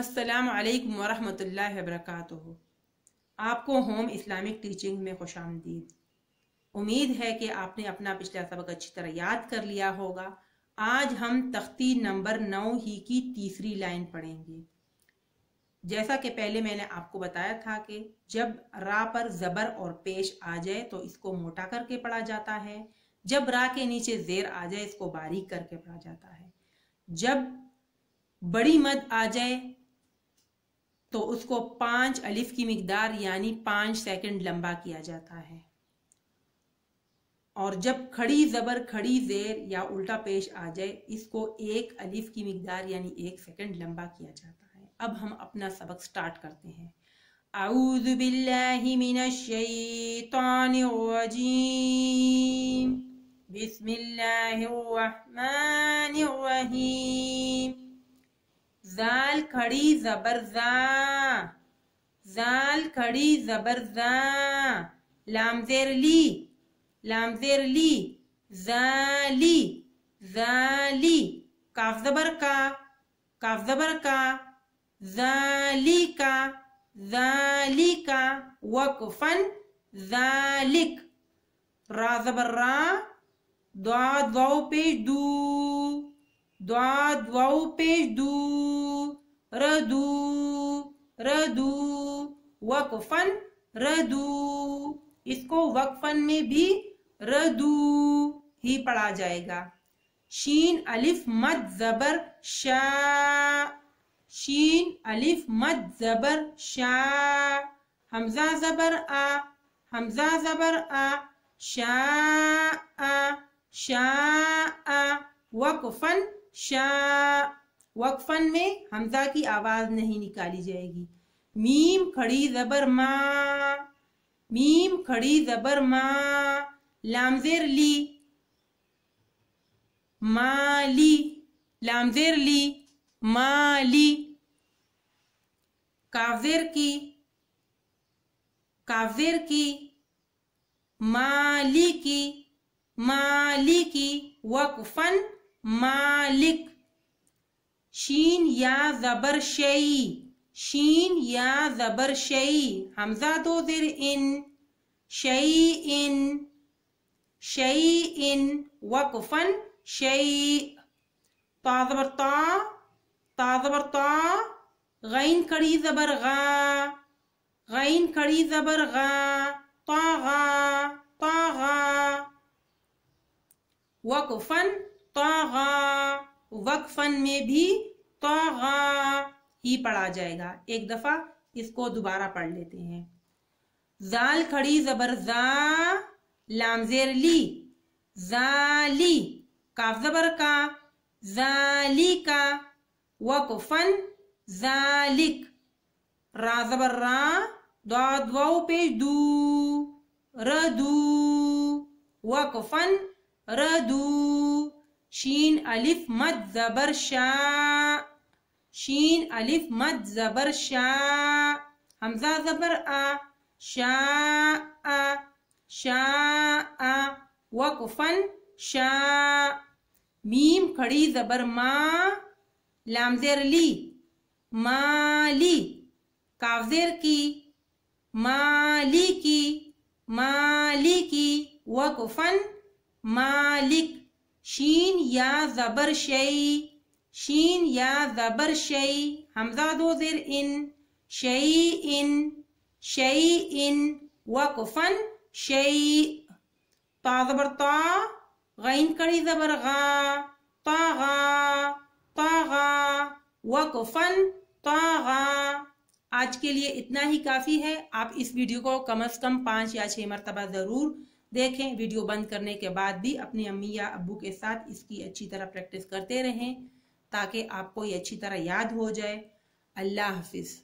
असलकम वरहमल वबरक आपको होम इस्लामिक टीचिंग में खुश आमदीद उम्मीद है कि आपने अपना पिछला सबक अच्छी तरह याद कर लिया होगा आज हम तख्ती नंबर नौ ही की तीसरी लाइन पढ़ेंगे जैसा कि पहले मैंने आपको बताया था कि जब रा पर ज़बर और पेश आ जाए तो इसको मोटा करके पढ़ा जाता है जब रा के नीचे जेर आ जाए इसको बारीक करके पढ़ा जाता है जब बड़ी मद आ जाए तो उसको पांच अलिफ की मकदार यानी पांच सेकंड लंबा किया जाता है और जब खड़ी ज़बर खड़ी ज़ेर या उल्टा पेश आ जाए इसको एक अलिफ की मकदार यानी एक सेकंड लंबा किया जाता है अब हम अपना सबक स्टार्ट करते हैं आऊज बिस्मिल्लाहिर्रहमानिर्रहीम زال کړي زبر زا زال کړي زبر زا لام زیر لی لام زیر لی زالی زالی کاف زبر کا کاف زبر کا زالی کا زالی کا وقفن ذالک را زبر را دعا دعاو پیش دو دعا دعاو پیش دو रदू रदू वकफन रदू इसको वकफन में भी रदू ही पढ़ा जाएगा शीन अलिफ मत जबर शाह शीन अलिफ मत जबर शाह हमजा जबर आ हमजा जबर आ शाह आ शाह वकफन शाह वक्फन में हमजा की आवाज नहीं निकाली जाएगी मीम खड़ी जबर मा मीम खड़ी जबर मा लामजेर ली माली लामजेर ली माली कावजेर की कावजेर की माली की माली की वक्फन मालिक شين يا زبر شي شين يا زبر شي همزة دو زر إن شيء إن وقفا شيء تا زبر تا تا زبر تا غين كري زبر غا غين كري زبر غا تا غا تا غا وقفا طاغا वक्फन में भी तो ही पढ़ा जाएगा एक दफा इसको दोबारा पढ़ लेते हैं जाल खड़ी जबरजा लामजेर ली जाली काफ जबर का जाली का वक्फन जालिक रा जबर रा दाद वाव पेश दू रदू वक्फन रदू शीन अलिफ मत जबर शाह शीन अलिफ मत जबर शाह हमजा जबर आ शाह शाह वकुफन शाह मीम खड़ी जबर मा लामजेर ली माली कावजेर की माली की माली की वकुफन मालिक शीन या जबर शई शीन या जबर शई हमजा दो जिर इन शई इन शई इन वकुफन शई ताजबर ता गैन कड़ी जबर गा तागा तागा वकुफन तागा आज के लिए इतना ही काफ़ी है आप इस वीडियो को कम अज़ कम पांच या छह मरतबा ज़रूर देखें वीडियो बंद करने के बाद भी अपनी अम्मी या अबू के साथ इसकी अच्छी तरह प्रैक्टिस करते रहें ताकि आपको ये अच्छी तरह याद हो जाए अल्लाह हाफिज़